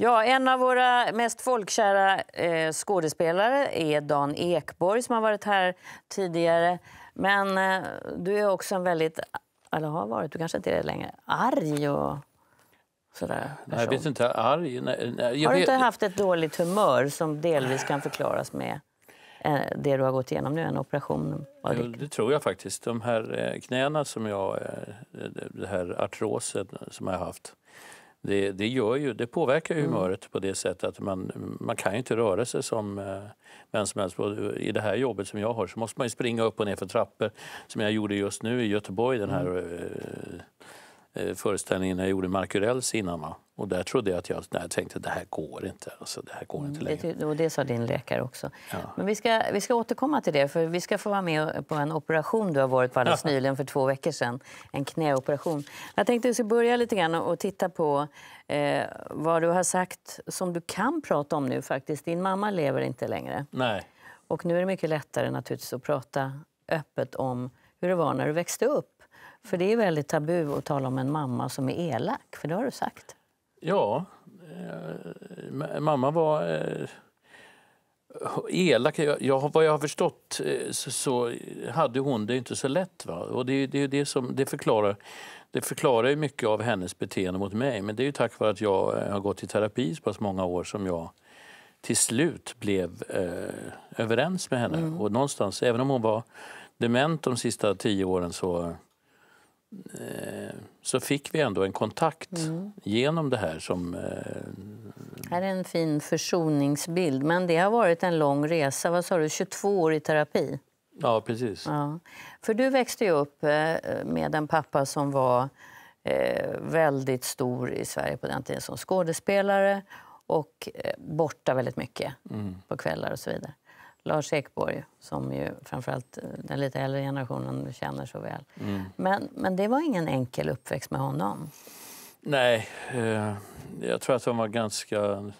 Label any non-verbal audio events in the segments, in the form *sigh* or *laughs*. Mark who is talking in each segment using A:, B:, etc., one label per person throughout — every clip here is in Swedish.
A: Ja, en av våra mest folkkära eh, skådespelare är Dan Ekborg som har varit här tidigare. Men eh, du är också en väldigt, eller har varit, du kanske inte är det längre, arg och sådär.
B: Nej, jag vet inte, arg? Nej, nej, har du vet... inte
A: haft ett dåligt humör som delvis kan förklaras med eh, det du har gått igenom nu, en operation?
B: Jo, det tror jag faktiskt. De här eh, knäna som jag, eh, det här artrosen som jag har haft, det, det, gör ju, det påverkar ju mm. humöret mm. på det sättet att man, man kan ju inte röra sig som eh, vem som helst. I det här jobbet som jag har så måste man springa upp och ner för trappor som jag gjorde just nu i Göteborg den här mm. Eh, Eh, föreställningen jag gjorde i Markurells innan. Och där trodde jag att jag, nej, jag tänkte det här går inte. Alltså, det här går inte mm, längre.
A: Det, och det sa din läkare också. Ja. Men vi ska, vi ska återkomma till det, för vi ska få vara med på en operation du har varit på alldeles *laughs* nyligen för två veckor sedan. En knäoperation. Jag tänkte att vi ska börja lite grann och titta på eh, vad du har sagt som du kan prata om nu faktiskt. Din mamma lever inte längre. Nej. Och nu är det mycket lättare naturligtvis att prata öppet om hur det var när du växte upp. För det är väldigt tabu att tala om en mamma som är elak, för det har du sagt.
B: Ja, eh, mamma var eh, elak. Jag, jag, vad jag har förstått eh, så, så, hade hon det inte så lätt. Va? Och det, det, det, som, det förklarar det förklarar ju mycket av hennes beteende mot mig. Men det är ju tack vare att jag eh, har gått i terapi så pass många år som jag till slut blev eh, överens med henne. Mm. Och någonstans, även om hon var dement de sista tio åren så Eh, så fick vi ändå en kontakt mm. genom det här. Som, eh,
A: det här är en fin försoningsbild, men det har varit en lång resa. Vad sa du, 22 år i terapi?
B: Ja, precis.
A: Ja. För du växte upp eh, med en pappa som var väldigt stor i Sverige på den tiden som skådespelare och borta väldigt mycket mm. på kvällar och så vidare. Lars Ekborg som ju framförallt eh, den lite äldre generationen känner så väl. Mm. Men, men det var ingen enkel uppväxt med honom?
B: Nej, eh, jag tror att han var ganska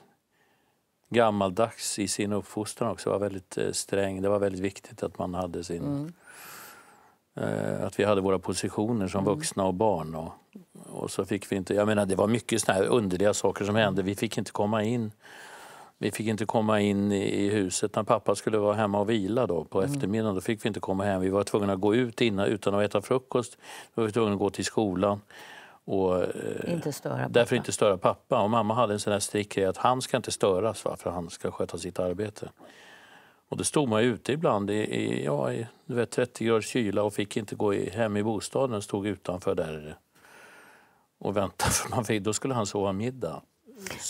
B: gammaldags i sin uppfostran också. var väldigt eh, sträng. Det var väldigt viktigt att man hade sin... Mm. Eh, att vi hade våra positioner som mm. vuxna och barn. Och, och så fick vi inte... Jag menar, det var mycket såna här underliga saker som hände. Vi fick inte komma in vi fick inte komma in i huset när pappa skulle vara hemma och vila då, på mm. eftermiddagen. Då fick vi inte komma hem. Vi var tvungna att gå ut innan, utan att äta frukost. Då var vi tvungna att gå till skolan. Och, eh, inte störa därför inte störa pappa. Och mamma hade en sån här strikt grej att han ska inte störas va, för han ska sköta sitt arbete. Och då stod man ute ibland i, i, ja, i du vet, 30 graders kyla och fick inte gå hem i bostaden. Stod utanför där och väntade *laughs* för man fick, då skulle han sova middag.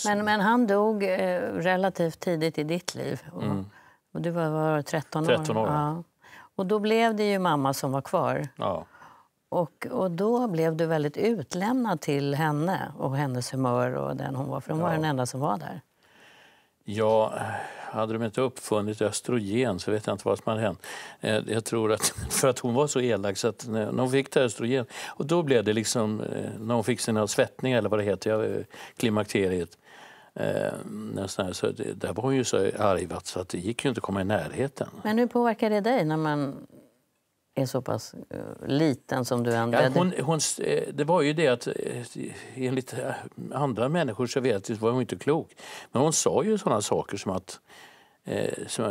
A: Men, men han dog eh, relativt tidigt i ditt liv. mm. och du var, var 13 år. 13 år. Ja. Och då blev det ju mamma som var kvar. Ja. Och, och då blev du väldigt utlämnad till henne och hennes humör och den hon var. För hon ja. var den enda som var där.
B: Ja... Hade de inte uppfunnit östrogen så vet jag inte vad som hade hänt. Eh, jag tror att, *laughs* för att hon var så elak så att eh, när hon fick det östrogen, och då blev det liksom, eh, när hon fick sina svettningar eller vad det heter, jag, klimakteriet, så där var hon ju så arg så att det gick ju inte att komma i närheten.
A: Men hur påverkar det dig när man är så pass
B: eh, liten som du använde? Ja, hon, hon, eh, det var ju det att eh, enligt andra människor så vet jag, var hon inte klok. Men hon sa ju sådana saker som att som,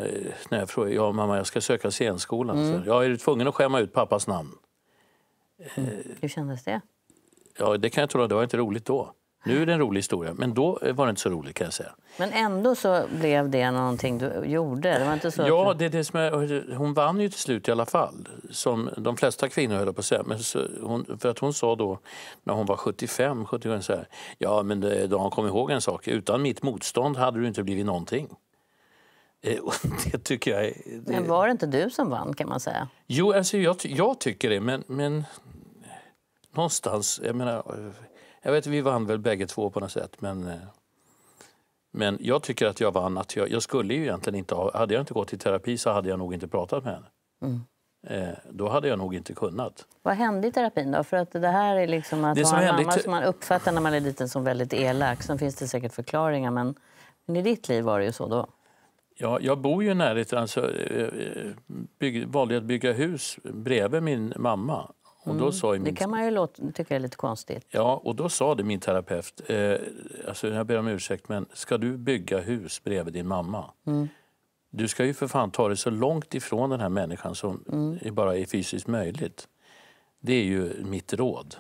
B: när jag frågade ja, mamma jag ska söka scenskolan. Mm. Så, ja, är du tvungen att skämma ut pappas namn?
A: Mm. Hur kändes det?
B: Ja, det kan jag tro. Det var inte roligt då. Nu är det en rolig historia, men då eh, var det inte så roligt kan jag säga.
A: Men ändå så blev det någonting du gjorde? Det var inte så ja,
B: det det som är, hon vann ju till slut i alla fall, som de flesta kvinnor höll på att säga. Men hon, för att hon sa då, när hon var 75, 75 så här, ja men det, eh, då han kom ihåg en sak, utan mitt motstånd hade du inte blivit någonting. Eh, och *laughs* det tycker jag är, det... Men
A: var det inte du som vann kan man säga?
B: Jo, alltså jag, jag tycker det, men, men någonstans, jag menar jag vet, vi vann väl bägge två på något sätt, men, eh, men jag tycker att jag vann. Att jag, jag skulle ju egentligen inte ha, hade jag inte gått i terapi så hade jag nog inte pratat med henne. Mm. Eh, då hade jag nog inte kunnat.
A: Vad hände i terapin då? För att det här är liksom att det ha en mamma som man uppfattar när man är liten som väldigt elak. Sen finns det säkert förklaringar, men,
B: men i ditt liv var det ju så då. Ja, jag bor ju i närheten, alltså, eh, bygg, valde att bygga hus bredvid min mamma. Och då mm, sa min... Det kan man ju
A: låta, tycka är lite konstigt.
B: Ja, och då sa det min terapeut, eh, alltså jag ber om ursäkt men ska du bygga hus bredvid din mamma? Mm. Du ska ju för fan ta dig så långt ifrån den här människan som mm. bara är fysiskt möjligt. Det är ju mitt råd.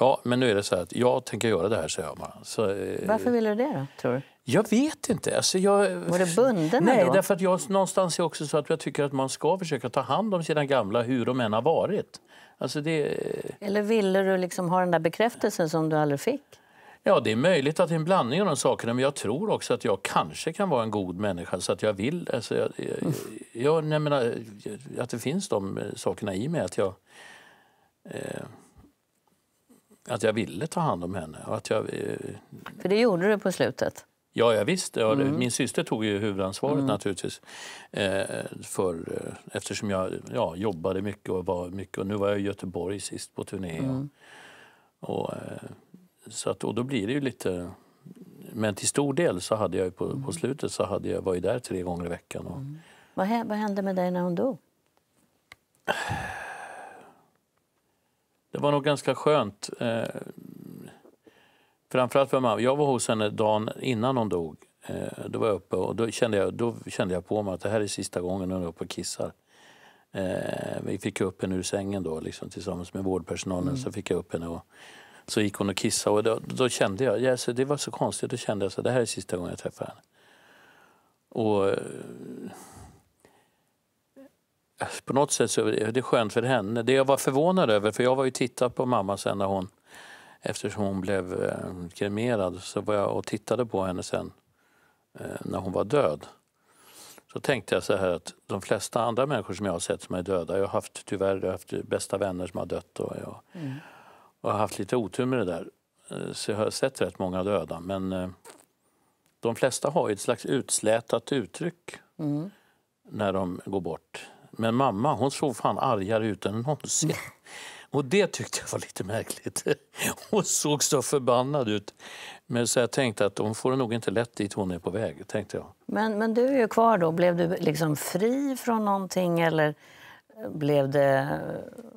B: Ja, men nu är det så att jag tänker göra det här, säger jag bara. Så, eh... Varför ville du det då, tror du? Jag vet inte. Alltså jag... Var du bunden Nej, då? därför att jag någonstans är också så att jag tycker att man ska försöka ta hand om sina gamla hur de än har varit. Alltså det...
A: Eller ville du liksom ha den där bekräftelsen som du aldrig fick?
B: Ja, det är möjligt att det är en blandning av de sakerna, men jag tror också att jag kanske kan vara en god människa så att jag vill. Alltså jag, jag, jag, jag menar, eh, att det finns de eh, sakerna i mig, att jag... Eh, att jag ville ta hand om henne. Och att jag, eh...
A: För det gjorde du på slutet?
B: Ja, ja visst. Ja, mm. Min syster tog ju huvudansvaret mm. naturligtvis. Eh, för, eh, eftersom jag ja, jobbade mycket och var mycket. Och nu var jag i Göteborg sist på turné. Mm. Och, eh, så att, och då blir det ju lite... Men till stor del så hade jag på, på mm. slutet så hade jag, var jag där tre gånger i veckan. Och, mm.
A: vad, hände med dig när hon
B: dog? Det var nog ganska skönt. Eh, Framförallt för mamma. Jag var hos henne dagen innan hon dog. Eh, då var jag uppe och då kände jag, då kände jag på mig att det här är sista gången hon är uppe och kissar. Eh, vi fick upp henne ur sängen då, liksom, tillsammans med vårdpersonalen. Mm. Så fick jag upp henne och så gick hon och kissade. Och då, då kände jag, yes, det var så konstigt, då kände jag att det här är sista gången jag träffar henne. Och eh, på något sätt så är det skönt för henne. Det jag var förvånad över, för jag var ju tittat på mamma sen när hon eftersom hon blev eh, kremerad så var jag och tittade på henne sen eh, när hon var död. Så tänkte jag så här att de flesta andra människor som jag har sett som är döda, jag har haft tyvärr jag haft bästa vänner som har dött och jag, mm. och jag har haft lite otur med det där. Eh, så jag har sett rätt många döda men de flesta har ett slags utslätat uttryck mm. när de går bort. Men mamma, hon såg fan argare ut än någonsin. Och det tyckte jag var lite märkligt. *laughs* Hon såg så förbannad ut. Men så jag tänkte att de får det nog inte lätt dit hon är på väg, tänkte jag.
A: Men, men du är ju kvar då. Blev du liksom fri från någonting eller blev det...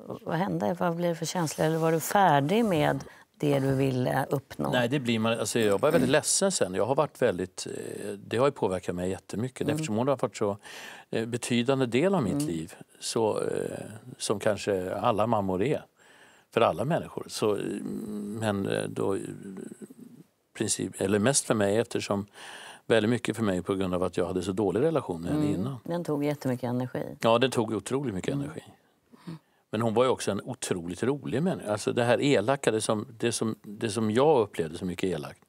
A: Vad hände? Vad blev det för känsla? Eller var du färdig med det du ville eh, uppnå? Nej,
B: det blir man, alltså jag var väldigt ledsen sen. Jag har varit väldigt, eh, det har ju påverkat mig jättemycket mm. eftersom hon har varit så eh, betydande del av mitt mm. liv. Så, som kanske alla mammor är, för alla människor. Så, mm, men då, princip, eller mest för mig eftersom väldigt mycket för mig på grund av att jag hade så dålig relation med mm. henne innan.
A: Den tog jättemycket energi.
B: Ja, den tog otroligt mycket mm. energi. Men hon var ju också en otroligt rolig människa. Alltså det här elaka, det som, det som, det som jag upplevde som mycket elakt.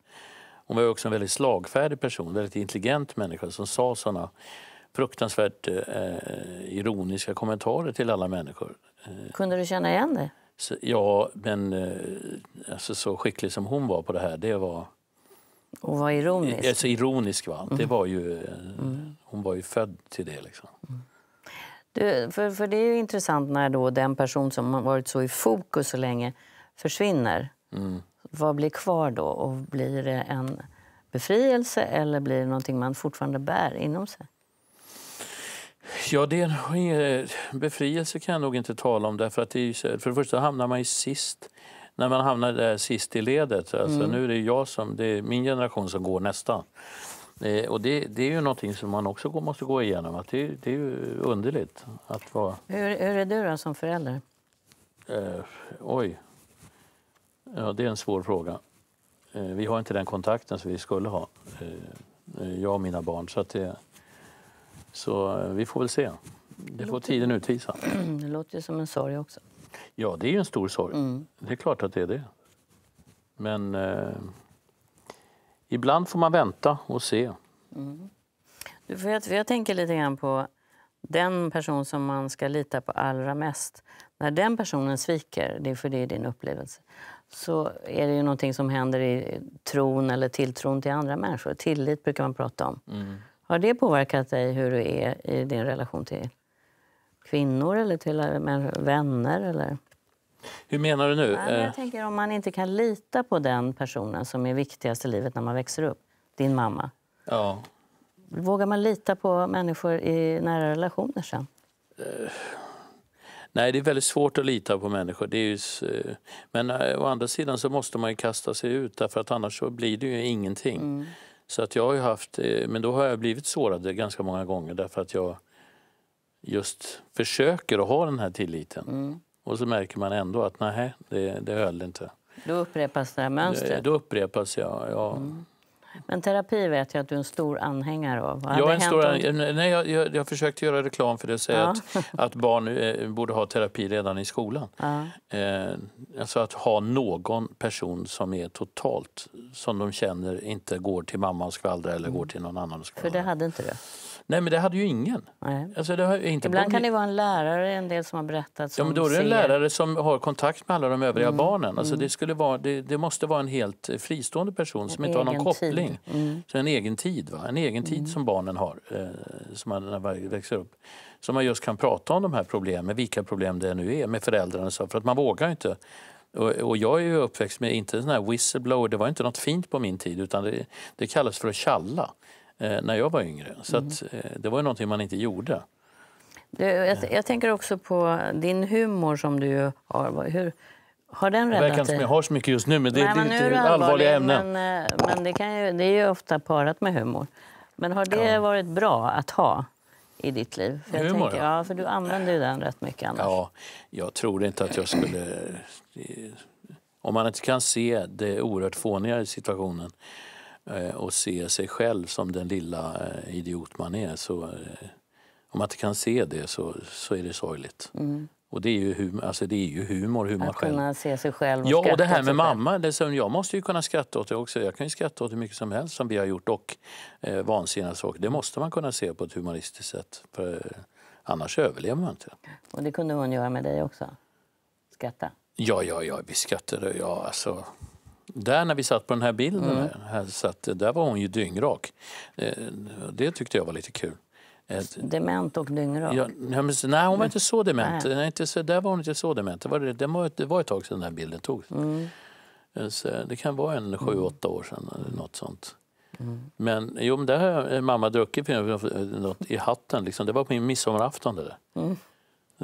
B: Hon var också en väldigt slagfärdig person, väldigt intelligent människa som sa såna fruktansvärt eh, ironiska kommentarer till alla människor.
A: Eh, Kunde du känna igen det?
B: Så, ja, men eh, alltså, så skicklig som hon var på det här, det var... Hon eh, var ironisk? Alltså ironisk, va? Mm. Det var ju, eh, mm. Hon var ju född till det. Liksom. Mm.
A: Du, för, för det är ju intressant när då den person som har varit så i fokus så länge försvinner. Mm. Vad blir kvar då? Och blir det en befrielse eller blir det någonting man fortfarande bär inom sig?
B: Ja, det är, befrielse kan jag nog inte tala om. Därför att det är, för det första hamnar man ju sist. När man hamnar där sist i ledet. Alltså, mm. Nu är det jag som, det är min generation som går nästan. Eh, och det, det, är ju någonting som man också måste gå igenom. Att det, det är ju underligt att vara...
A: Hur, hur är du då som förälder?
B: Eh, oj. Ja, det är en svår fråga. Eh, vi har inte den kontakten som vi skulle ha, eh, eh, jag och mina barn. Så, det, så vi får väl se. Det får tiden utvisa. *clears throat*
A: Det låter ju som en sorg också.
B: Ja, det är ju en stor sorg. Mm. Det är klart att det är det. Men ibland får man vänta och se. Mm.
A: för jag, för jag tänker lite grann på den person som man ska lita på allra mest. När den personen sviker, det är för det är din upplevelse, så är det ju någonting som händer i tron eller tilltron till andra människor. Tillit brukar man prata om. Mm. Har det påverkat dig hur du är i din relation till kvinnor eller till vänner? Eller?
B: Hur menar du nu? jag eh. tänker
A: om man inte kan lita på den personen som är viktigast i livet när man växer upp, din mamma. Ja. Vågar man lita på människor i nära relationer sen?
B: Eh. Nej, det är väldigt svårt att lita på människor. Det är ju... Eh, men å andra sidan så måste man kasta sig ut, därför annars så blir det ju ingenting. Mm. Så att jag har haft, men då har jag blivit sårad ganska många gånger därför att jag just försöker att ha den här tilliten. Mm. Och så märker man ändå att nej, det, det höll inte.
A: Då upprepas det här mönstret?
B: Då upprepas jag, ja. Mm.
A: Men terapi vet jag att du är en stor anhängare av. Vad jag, en stor, om...
B: nej, jag, jag, jag försökte göra reklam för det och säga ja. att, att barn eh, borde ha terapi redan i skolan. Ja. Eh, alltså att ha någon person som är totalt, som de känner inte går till mamma och skvallrar eller mm. går till någon annan och skvallrar. För det hade inte du? Nej, men det hade ju ingen. Nej. Alltså, det har inte Ibland kan det
A: vara en lärare, en del som har berättat. Som ja, men då är det en lärare
B: som har kontakt med alla de övriga mm. barnen. Alltså, mm. det, skulle vara, det, det, måste vara en helt eh, fristående person som en inte har någon koppling. Mm. Så en egen tid, va? En egen tid mm. som barnen har, eh, som man när växer upp. Så man just kan prata om de här problemen, vilka problem det nu är, med föräldrarna. Så, för att man vågar inte och, jag är ju uppväxt med, inte sån här whistleblower, det var inte något fint på min tid utan det, det kallas för att tjalla. Eh, när jag var yngre. Så mm. att, eh, det var ju någonting man inte gjorde.
A: Du, jag, jag, tänker också på din humor som du har. Hur, har den räddat dig? Det verkar inte som jag
B: har så mycket just nu, men det, Nej, är lite allvarliga allvarlig, ämnen.
A: Men, eh, men det, kan ju, det är ju ofta parat med humor. Men har det ja. varit bra att ha? i ditt liv? För jag humor, tänker, ja. ja. för du använder ju den rätt mycket
B: annars. Ja, jag tror inte att jag skulle... Om man inte kan se det oerhört fåniga i situationen Eh, och se sig själv som den lilla eh, idiot man är. Så, eh, om man inte kan se det så, så är det sorgligt. Mm. Och det är ju, humor, alltså det är ju humor. Hur man att själv...
A: kunna se sig själv och Ja, och det här med
B: mamma. Det som jag måste ju kunna skratta åt det också. Jag kan ju skratta åt hur mycket som helst som vi har gjort och eh, vansinniga saker. Det måste man kunna se på ett humoristiskt sätt. För, eh, annars överlever man inte.
A: Och det kunde hon göra med dig också? Skratta?
B: Ja, ja, ja vi skrattade. Ja, alltså. Där när vi satt på den här bilden, mm. här satt, där var hon ju dyngrak. Eh, det tyckte jag var lite kul.
A: Dement och dyngrak? Ja,
B: nej, hon var inte så mm. dement. Nej. inte så, där var hon inte så dement. Det var, det, var, det var ett tag sedan den här bilden togs. Mm. Eh, det kan vara en sju, mm. åtta år sedan eller något sånt. Mm. Men, jo, men där har mamma druckit något i hatten. Liksom. Det var på min midsommarafton. Det där. Mm.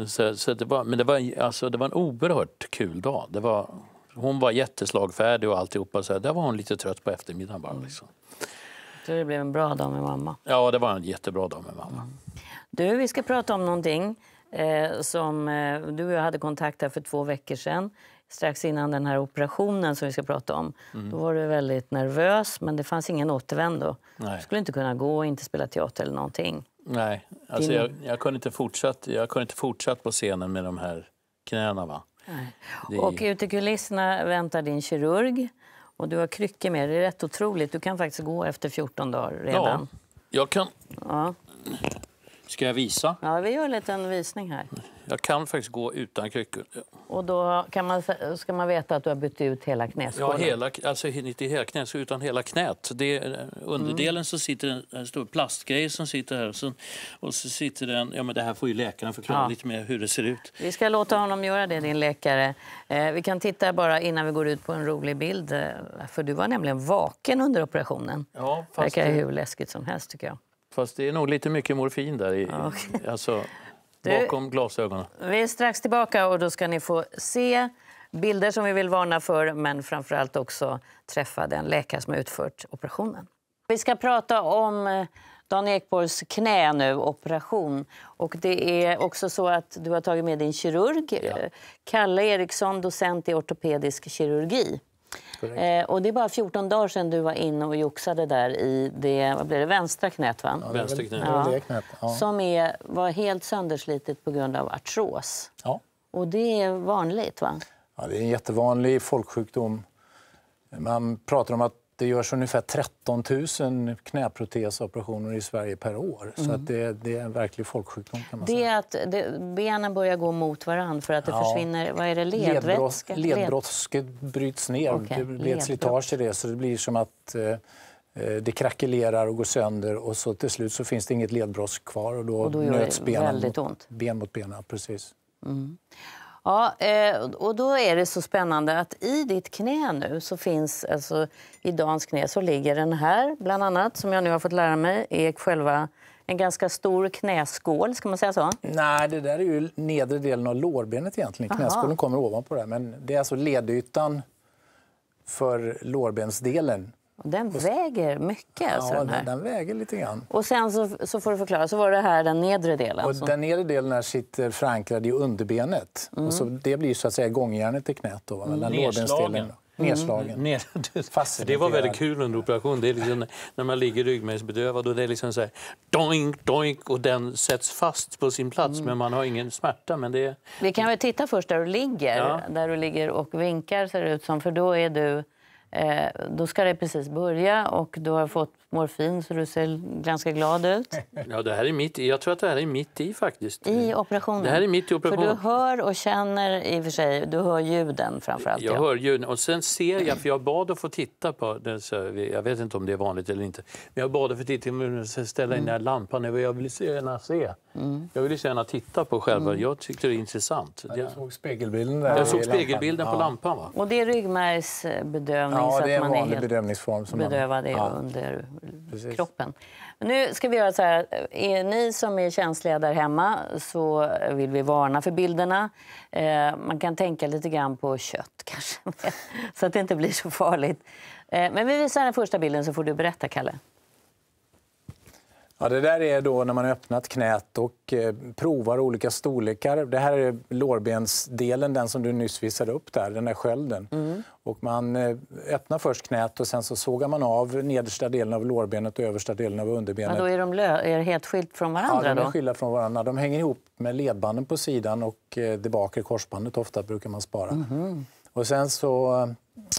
B: Så, så, det var, men det var, alltså, det var en oerhört kul dag. Det var hon var jätteslagfärdig och alltihopa. Så där var hon lite trött på eftermiddagen bara. Mm. Liksom.
A: det blev en bra dag med
B: mamma. Ja, det var en jättebra dag med mamma.
A: Du, vi ska prata om någonting eh, som eh, du och jag hade kontakt här för två veckor sedan strax innan den här operationen som vi ska prata om. Mm. Då var du väldigt nervös, men det fanns ingen återvändo. Nej. Du skulle inte kunna gå, inte spela teater eller någonting.
B: Nej, alltså Din... jag, jag, kunde inte fortsatt, jag kunde inte fortsatt på scenen med de här knäna. Va?
A: Är... Och ute i kulisserna väntar din kirurg och du har kryckor med dig. Det är rätt otroligt. Du kan faktiskt gå efter 14 dagar
B: redan. Ja, jag kan... Ja. Ska jag visa?
A: Ja, vi gör en liten visning här.
B: Jag kan faktiskt gå utan kryckor.
A: Och då kan man, ska man veta att du har bytt ut hela knäskålen? Ja,
B: hela, alltså inte hela knät, utan hela knät. Det, eh, underdelen mm. så sitter en, en stor plastgrej som sitter här. Och så, och så sitter den, ja men det här får ju läkarna förklara ja. lite mer hur det ser ut.
A: Vi ska låta honom göra det, din läkare. Eh, vi kan titta bara innan vi går ut på en rolig bild. Eh, för du var nämligen vaken under operationen.
B: Ja, fast... Det verkar hur
A: läskigt som helst tycker
B: jag. Fast det är nog lite mycket morfin där i, okay. alltså, *laughs* bakom du, glasögonen.
A: Vi är strax tillbaka och då ska ni få se bilder som vi vill varna för men framförallt också träffa den läkare som har utfört operationen. Vi ska prata om eh, Dan Ekborgs knä nu, operation. Och det är också så att du har tagit med din kirurg, ja. Kalle Eriksson, docent i ortopedisk kirurgi. Eh, och det är bara 14 dagar sedan du var inne och joxade där i det, vad blir det, vänstra knät. Va? Ja, vänstra knät. Ja. Ja. Som är, var helt sönderslitet på grund av artros. Ja. Och det är vanligt, va?
C: Ja, det är en jättevanlig folksjukdom. Man pratar om att det görs ungefär 13 000 knäprotesoperationer i Sverige per år. Mm. Så det, det, är en verklig folksjukdom. Kan man
A: det säga. att det, benen börjar gå mot varandra för att det ja. försvinner... Vad är det? Ledvätska? Ledbrosket
C: bryts ner. Okay. Det blir ett slitage i det. Så det blir som att eh, eh, det krackelerar och går sönder och så till slut så finns det inget ledbrosk kvar och då, och då nöts benen mot, ben mot benen. Precis. Mm.
A: Ja, eh, och då är det så spännande att i ditt knä nu så finns, alltså i Dans knä så ligger den här bland annat, som jag nu har fått lära mig, är själva en ganska stor knäskål, ska man säga så?
C: Nej, det där är ju nedre delen av lårbenet egentligen. Knäskålen kommer ovanpå det men det är alltså ledytan för lårbensdelen
A: den väger mycket. Alltså, ja, alltså, den,
C: den, väger lite grann.
A: Och sen så, så får du förklara, så var det här den nedre delen? Och som...
C: Den nedre delen här sitter förankrad i underbenet. Mm. Och så, det blir så att säga gångjärnet i knät. Då, mm. mellan Nedslagen. Nedslagen. Mm. *laughs* det var väldigt
B: kul under operationen. Det är liksom när man ligger ryggmärgsbedövad och det är liksom så här doink, doink och den sätts fast på sin plats mm. men man har ingen smärta. Men det...
A: Vi kan väl titta först där du ligger, ja. där du ligger och vinkar ser det ut som, för då är du Eh, då ska det precis börja och du har fått morfin så du ser ganska glad ut.
B: Ja, det här är mitt i. Jag tror att det här är mitt i faktiskt. I
A: operationen? Det här är mitt i operationen. För du hör och känner i och för sig, du hör ljuden framförallt. Jag ja.
B: hör ljuden och sen ser jag, för jag bad att få titta på den, jag vet inte om det är vanligt eller inte, men jag bad att få titta på ställa in mm. den lampan, jag vill gärna se. Mm. Jag ville gärna titta på själva, mm. jag tyckte det var intressant. Ja, såg spegelbilden där Jag såg spegelbilden lampan. på lampan va?
A: Och det är ryggmärgsbedövning? Ja, det är en vanlig bedövningsform. Som bedövad man... ja. under Precis. kroppen. Nu ska vi göra så här. Är ni som är känsliga där hemma så vill vi varna för bilderna. Eh, man kan tänka lite grann på kött, *laughs* kanske, så att det inte blir så farligt. Eh, men vi visar den första bilden, så får du berätta, Kalle.
C: Ja, det där är då när man har öppnat knät och eh, provar olika storlekar. Det här är lårbensdelen, den som du nyss visade upp där, den där skölden. Mm. Och man eh, öppnar först knät och sen så sågar man av nedersta delen av lårbenet och översta delen av underbenet. Men då
A: är de lö- är helt skilt från varandra? Ja, de är skilda
C: från varandra. De hänger ihop med ledbanden på sidan och eh, det bakre korsbandet ofta brukar man spara. Mm. Och sen så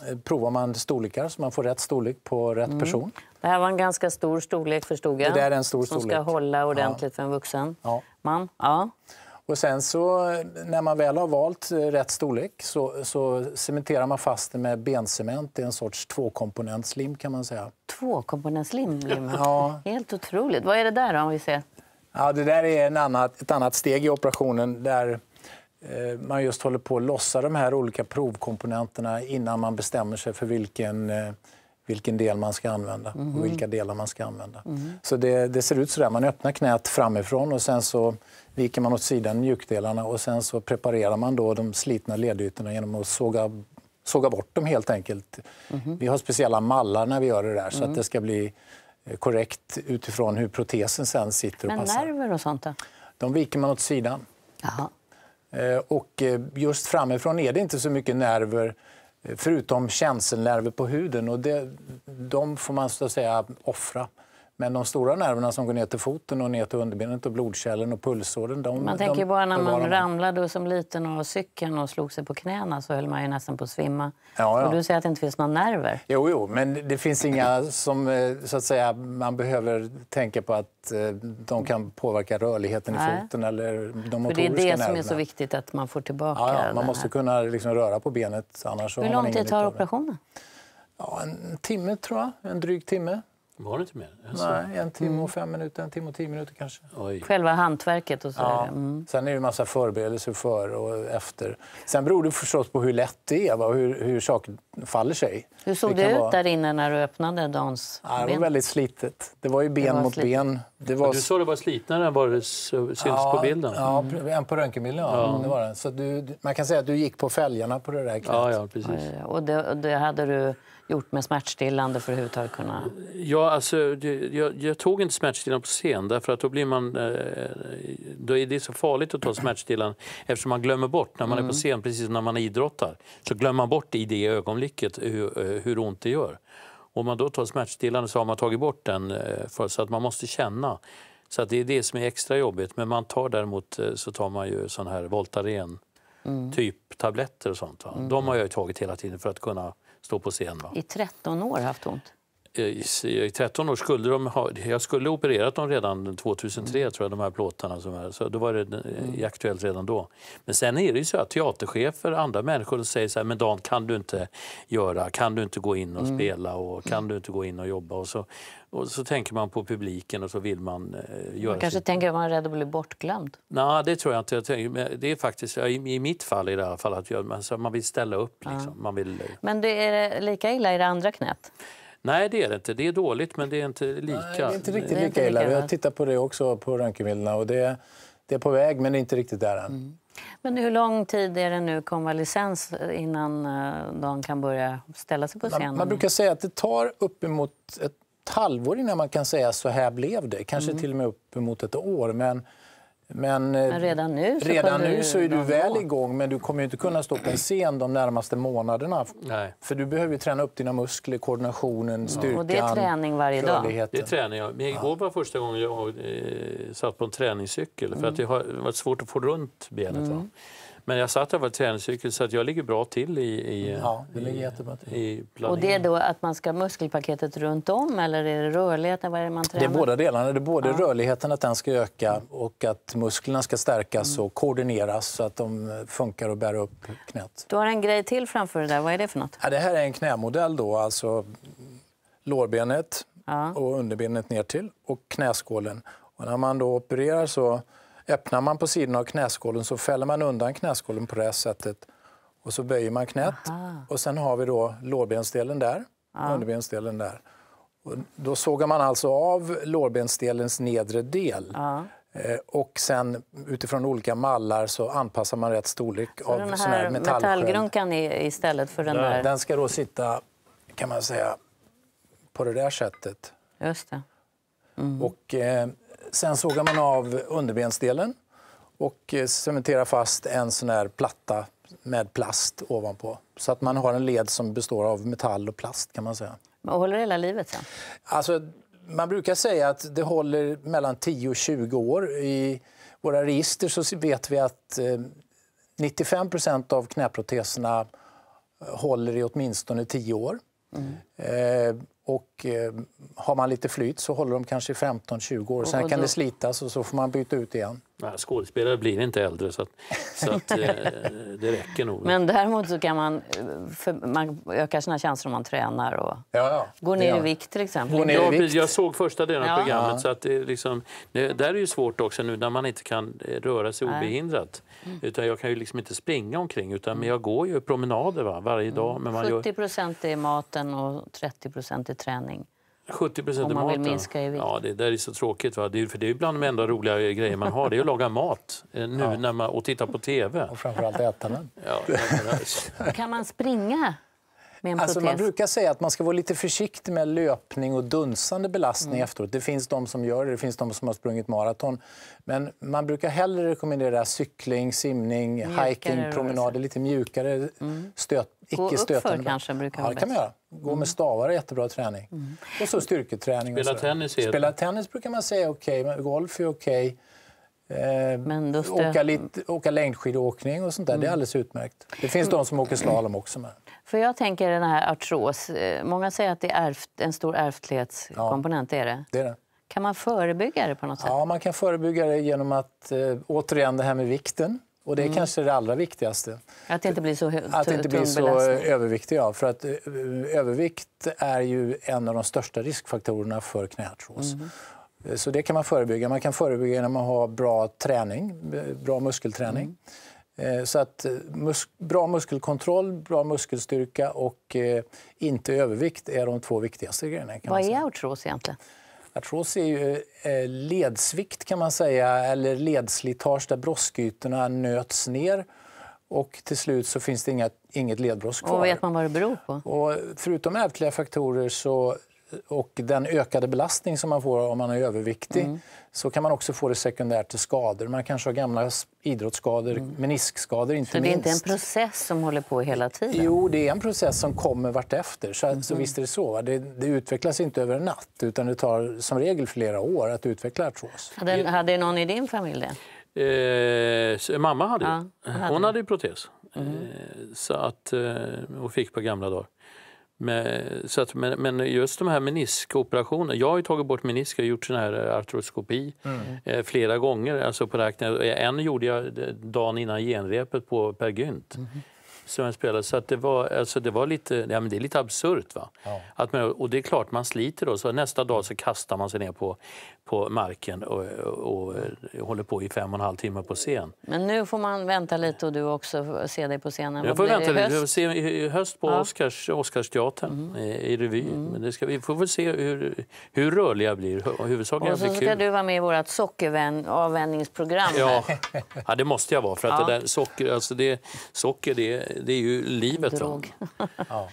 C: eh, provar man storlekar så man får rätt storlek på rätt mm. person.
A: Det här var en ganska stor storlek förstod jag. Det är en stor som storlek. ska hålla ordentligt
C: ja. för en vuxen ja. man. Ja. Och sen så när man väl har valt eh, rätt storlek så, så cementerar man fast det med bencement. Det är en sorts tvåkomponentslim kan man säga. Tvåkomponentslim? ja. Helt otroligt. Vad är det där då, om vi ser? Ja, det där är en annat, ett annat steg i operationen där Eh, man just håller på att lossa de här olika provkomponenterna innan man bestämmer sig för vilken, eh, vilken del man ska använda och mhm. vilka delar man ska använda. Mm. Så det, det, ser ut så där. Man öppnar knät framifrån och sen så viker man åt sidan mjukdelarna och sen så preparerar man då de slitna ledytorna genom att såga, såga bort dem helt enkelt. Mm. Vi har speciella mallar när vi gör det där så att mm. det ska bli eh, korrekt utifrån hur protesen sen sitter och Men passar. Men nerver och sånt då? De viker man åt sidan. Aha. Eh, och eh, just framifrån är det inte så mycket nerver eh, förutom känselnerver på huden. Och det, de får man så att säga offra. Men de stora nerverna som går ner till foten och ner till underbenet och blodkärlen och pulsådern. De, man tänker de, bara när man
A: ramlade som liten av cykeln och slog sig på knäna så höll man ju nästan på att svimma. Ja, ja. Och du säger att det inte finns några nerver.
C: Jo, jo, men det finns inga som eh, så att säga, man behöver tänka på att eh, de kan påverka rörligheten i foten eller de motoriska nerverna. Det är det som är så viktigt att man får tillbaka. Ja, ja man måste kunna liksom röra på benet annars Hur lång tid tar operationen? Ja, en timme tror jag, en dryg timme. Var det inte mer? Alltså. Nej, en timme och mm. fem minuter, en timme och tio minuter kanske. Oj. Själva hantverket och så. Ja. Mm. Sen är det en massa förberedelser före och efter. Sen beror det förstås på hur lätt det är, va? Hur, hur saker faller sig. Hur såg det, det ut vara... där
A: inne när du öppnade dans? Ja, det var
C: väldigt slitet. Det var ju ben var mot slitet. ben. Det var... Du sa det var slitnare än vad det syns ja, på bilden. Ja, mm. än på röntgenbilden. Ja. Mm, det var det. Så du, man kan säga att du gick på fälgarna på det där knät. Ja,
B: ja, precis. Och
A: det, det hade du gjort med smärtstillande för att överhuvudtaget kunna...
C: Ja, alltså,
B: jag, jag tog inte smärtstillande på scen därför att då blir man... Eh, då är det så farligt att ta smärtstillande eftersom man glömmer bort när man mm. är på mm. scen, precis som när man idrottar. Så glömmer man bort i det ögonblicket hur, eh, hur ont det gör. Om man då tar smärtstillande så har man tagit bort den eh, för, så att man måste känna. Så att det är det som är extra jobbigt. Men man tar däremot så tar man ju sån här Voltaren, mm. typ tabletter och sånt. Va? Mm. De har jag tagit hela tiden för att kunna stå på scen. Va? I
A: 13 år haft ont
B: i 13 år skulle de ha, jag skulle opererat dem redan 2003 mm. tror jag, de här plåtarna som är. Så då var det eh, mm. aktuellt redan då. Men sen är det ju så att teaterchefer, andra människor säger så här, men Dan kan du inte göra, kan du inte gå in och mm. spela och mm. kan du inte gå in och jobba och så. Och så tänker man på publiken och så vill man eh, göra... Man kanske
A: sitt... tänker att man är rädd att bli bortglömd?
B: Nej, det tror jag inte. Jag tänker, det är faktiskt, i, mitt fall i det här fallet, att alltså, man vill ställa upp. Liksom. Ja. Man vill...
A: Men det är lika illa i det andra knät?
B: Nej, det är det inte. Det är dåligt, men det är inte lika. Nej, det är
A: inte
C: riktigt lika, inte lika illa. Jag på det också, på röntgenbilderna. Och det, det är på väg, men inte riktigt där än. Mm.
A: Men hur lång tid är det nu konvalescens innan eh, de kan börja ställa sig på scenen? man brukar
C: säga att det tar uppemot ett halvår innan man kan säga så här blev det. Kanske mm. till och med uppemot ett år. Men men, eh, men, redan nu, så, redan nu så är du väl nå. igång, men du kommer inte kunna stå på en scen de närmaste månaderna. Nej. För du behöver träna upp dina muskler, koordinationen, styrkan, Och det är träning varje dag?
B: Det är träning, ja. Men igår var första gången jag eh, satt på en träningscykel, för mm. att det har varit svårt att få runt benet. Mm. Men jag satt över träningscykel så att jag ligger bra till i, i, mm, ja, det ligger
C: jättebra till. i Och det
A: är då att man ska ha muskelpaketet runt om eller är det rörligheten? Vad är det man tränar? Det är
C: båda delarna. Det är både ja. rörligheten, att den ska öka mm. och att musklerna ska stärkas mm. och koordineras så att de eh, funkar och bär upp knät.
A: Du har en grej till framför dig där. Vad är det för något?
C: Ja, det här är en knämodell då, alltså lårbenet ja. och underbenet ner till och knäskålen. Och när man då opererar så Öppnar man på sidan av knäskålen så fäller man undan knäskålen på det här sättet och så böjer man knät. Aha. Och sen har vi då lårbensdelen där och underbensdelen där. Och då sågar man alltså av lårbensdelens nedre del. Aha. Eh, och sen utifrån olika mallar så anpassar man rätt storlek så av den här, här metallgrunkan
A: istället för den ja. där? Den
C: ska då sitta, kan man säga, på det där sättet. Just det. Mm. Och eh, Sen sågar man av underbensdelen och eh, cementerar fast en sån här platta med plast ovanpå. Så att man har en led som består av metall och plast. kan man säga. Man håller hela livet sen? Alltså, man brukar säga att det håller mellan 10 och 20 år. I våra register så vet vi att 95 eh, av knäproteserna eh, håller i åtminstone 10 år. Mm. Eh, och eh, har man lite flyt så håller de kanske 15-20 år. Sen kan det slitas och så får man byta ut igen.
B: Nej, skådespelare blir inte äldre, så, att, så att, eh, det räcker nog. Men
C: däremot så kan man, man
A: öka sina chanser om man tränar och ja, ja. går ner ja. i vikt till exempel. Går ner i vikt. Jag
B: såg första delen av programmet. Så att det, liksom, det där är ju svårt också nu när man inte kan eh, röra sig Nej. obehindrat. Mm. Utan jag kan ju liksom inte springa omkring, utan, men jag går ju promenader va, varje dag. Mm. Men man 70
A: procent gör... är maten och 30 procent är träning. 70 procent Om man vill maten. minska i vikt. Ja,
B: det där är så tråkigt. Va? Det för det är bland de enda roliga grejer man har, det är att laga mat eh, nu ja. när man, och titta på tv. Och
C: framförallt äta
B: den. Ja,
A: kan man springa?
C: Alltså, man brukar säga att man ska vara lite försiktig med löpning och dunsande belastning mm. efteråt. Det finns de som gör det, det finns de som har sprungit maraton. Men man brukar hellre rekommendera cykling, simning, mjukare hiking, promenader, lite mjukare, mm. icke stötande. Gå uppför kanske brukar ja, det kan man göra. Gå med mm. stavar är jättebra träning. Mm. Och så styrketräning. Spela och så. tennis. Spela tennis brukar man säga okej, okay, golf är okej. Okay. Eh, Men just det... åka, lite, åka längdskidåkning och sånt där, mm. det är mm. alldeles utmärkt. Det finns de som åker slalom också med.
A: För jag tänker den här artros, eh, många säger att det är en stor ärftlighetskomponent, ja, är det? det är det. Kan man förebygga det på något
C: sätt? Ja, man kan förebygga det genom att, eh, återigen det här med vikten. Och det är mm. kanske det allra viktigaste.
A: Att det inte blir så Att inte blir så
C: överviktig, ja. För att övervikt är ju en av de största riskfaktorerna för knäartros. Mm. Eh, så det kan man förebygga. Man kan förebygga genom att ha bra träning, eh, bra muskelträning. Mm. Eh, så att mus bra muskelkontroll, bra muskelstyrka och inte övervikt är de två viktigaste grejerna. Vad är artros egentligen? Artros är ju ledsvikt kan man säga, eller ledslitage där broskytorna nöts ner och till slut så finns det inga, inget ledbrosk kvar. Och vet man vad det beror på? Och förutom ärftliga faktorer så och den ökade belastning som man får om man är överviktig mm. så kan man också få det sekundärt till skador. Man kanske har gamla idrottsskador, mm. meniskskador inte minst. Så det är inte
A: en process som håller på hela tiden? Jo,
C: det är en process som kommer vartefter. Så, mm. så mm-hmm. visst är det så. Det, det, utvecklas inte över en natt utan det tar som regel flera år att utveckla artros.
A: Hade, hade någon i din familj det?
B: Eh, mamma hade, ja, hade Hon hade protes. Mm. Eh, så att, eh, och fick på gamla dagar. Men, så att, men, men, just de här meniskoperationerna. Jag har tagit bort menisk och gjort sån här eh, artroskopi mm. eh, flera gånger. Alltså på räkningar. En gjorde jag eh, dagen innan genrepet på Per Gynt. Mm som jag spelade. Så att det, var, alltså det var lite, ja, men det är lite absurt. Va? Ja. Att man, och det är klart, man sliter då. Så nästa dag så kastar man sig ner på, på marken och, och, och håller på i fem och en halv timme på scen.
A: Men nu får man vänta lite och du också se dig på scenen. Jag får vänta lite. Jag
B: se i höst på ja. Oscars, Oscarsteatern mm. i, i revy. Mm. Men det ska, vi får väl se hur, hur rörlig jag blir. Huvudsaken och så ska kul. du
A: vara med i vårt sockeravvänjningsprogram. Ja.
B: ja, det måste jag vara. För att ja. det där socker, alltså det, socker det det är ju livet. Drog. Va?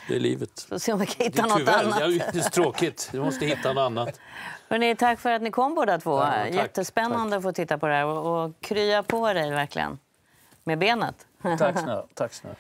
B: Det är livet. Får se om vi kan hitta det, något annat. Det är tråkigt. Du måste hitta något annat. Hörrni, tack
A: för att ni kom båda två. Ja, tack. Jättespännande tack. att få titta på det här och krya på dig verkligen med benet. Tack snälla.
B: Tack snälla.